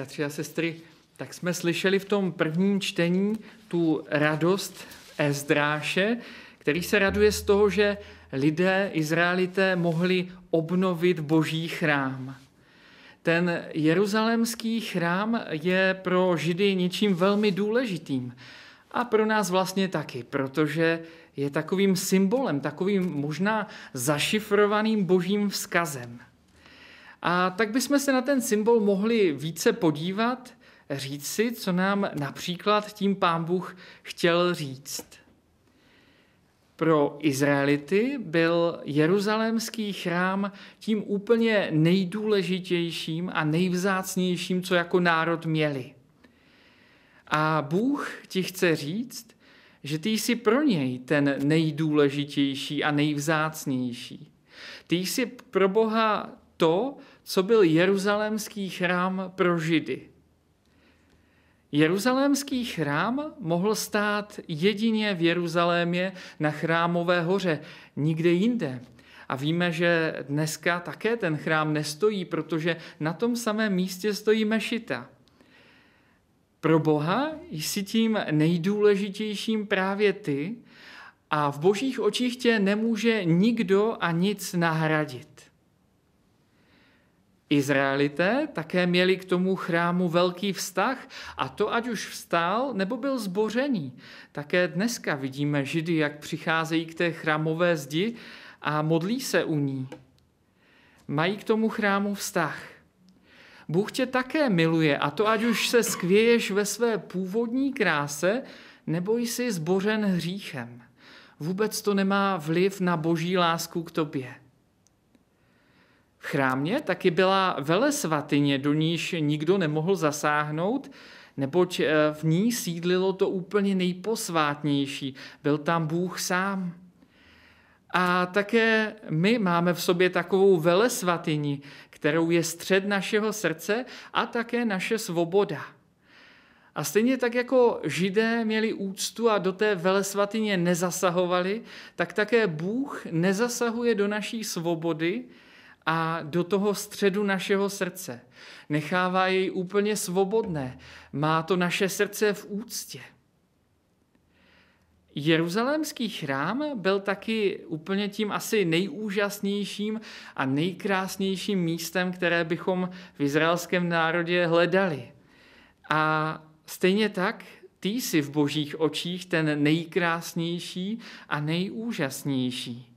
bratři a sestry, tak jsme slyšeli v tom prvním čtení tu radost Ezdráše, který se raduje z toho, že lidé, Izraelité, mohli obnovit boží chrám. Ten jeruzalémský chrám je pro Židy něčím velmi důležitým. A pro nás vlastně taky, protože je takovým symbolem, takovým možná zašifrovaným božím vzkazem – a tak bychom se na ten symbol mohli více podívat, říct si, co nám například tím pán Bůh chtěl říct. Pro Izraelity byl jeruzalémský chrám tím úplně nejdůležitějším a nejvzácnějším, co jako národ měli. A Bůh ti chce říct, že ty jsi pro něj ten nejdůležitější a nejvzácnější. Ty jsi pro Boha to, co byl jeruzalémský chrám pro židy. Jeruzalémský chrám mohl stát jedině v Jeruzalémě na chrámové hoře, nikde jinde. A víme, že dneska také ten chrám nestojí, protože na tom samém místě stojí mešita. Pro Boha jsi tím nejdůležitějším právě ty a v božích očích tě nemůže nikdo a nic nahradit. Izraelité také měli k tomu chrámu velký vztah a to ať už vstál nebo byl zbořený. Také dneska vidíme židy, jak přicházejí k té chrámové zdi a modlí se u ní. Mají k tomu chrámu vztah. Bůh tě také miluje a to ať už se skvěješ ve své původní kráse, nebo jsi zbořen hříchem. Vůbec to nemá vliv na boží lásku k tobě. V chrámě taky byla velesvatyně, do níž nikdo nemohl zasáhnout, neboť eh, v ní sídlilo to úplně nejposvátnější. Byl tam Bůh sám. A také my máme v sobě takovou velesvatyni, kterou je střed našeho srdce a také naše svoboda. A stejně tak jako židé měli úctu a do té velesvatyně nezasahovali, tak také Bůh nezasahuje do naší svobody, a do toho středu našeho srdce. Nechává jej úplně svobodné. Má to naše srdce v úctě. Jeruzalémský chrám byl taky úplně tím asi nejúžasnějším a nejkrásnějším místem, které bychom v izraelském národě hledali. A stejně tak ty jsi v božích očích ten nejkrásnější a nejúžasnější.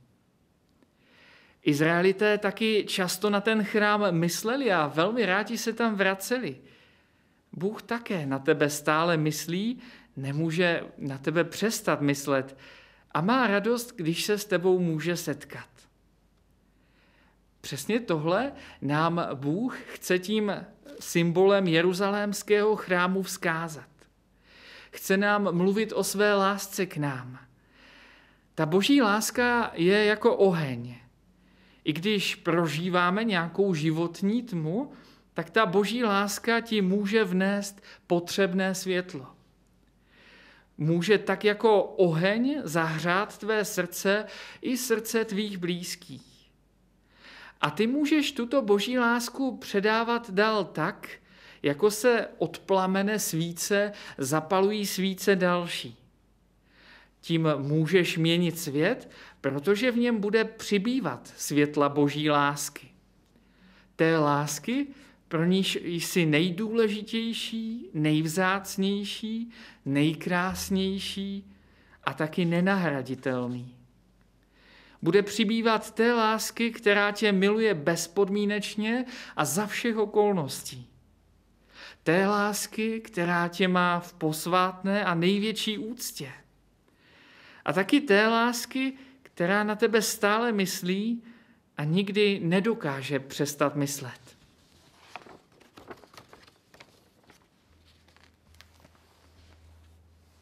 Izraelité taky často na ten chrám mysleli a velmi rádi se tam vraceli. Bůh také na tebe stále myslí, nemůže na tebe přestat myslet a má radost, když se s tebou může setkat. Přesně tohle nám Bůh chce tím symbolem jeruzalémského chrámu vzkázat. Chce nám mluvit o své lásce k nám. Ta boží láska je jako oheň, i když prožíváme nějakou životní tmu, tak ta boží láska ti může vnést potřebné světlo. Může tak jako oheň zahřát tvé srdce i srdce tvých blízkých. A ty můžeš tuto boží lásku předávat dál tak, jako se od plamene svíce zapalují svíce další tím můžeš měnit svět, protože v něm bude přibývat světla boží lásky. Té lásky, pro níž jsi nejdůležitější, nejvzácnější, nejkrásnější a taky nenahraditelný. Bude přibývat té lásky, která tě miluje bezpodmínečně a za všech okolností. Té lásky, která tě má v posvátné a největší úctě a taky té lásky, která na tebe stále myslí a nikdy nedokáže přestat myslet.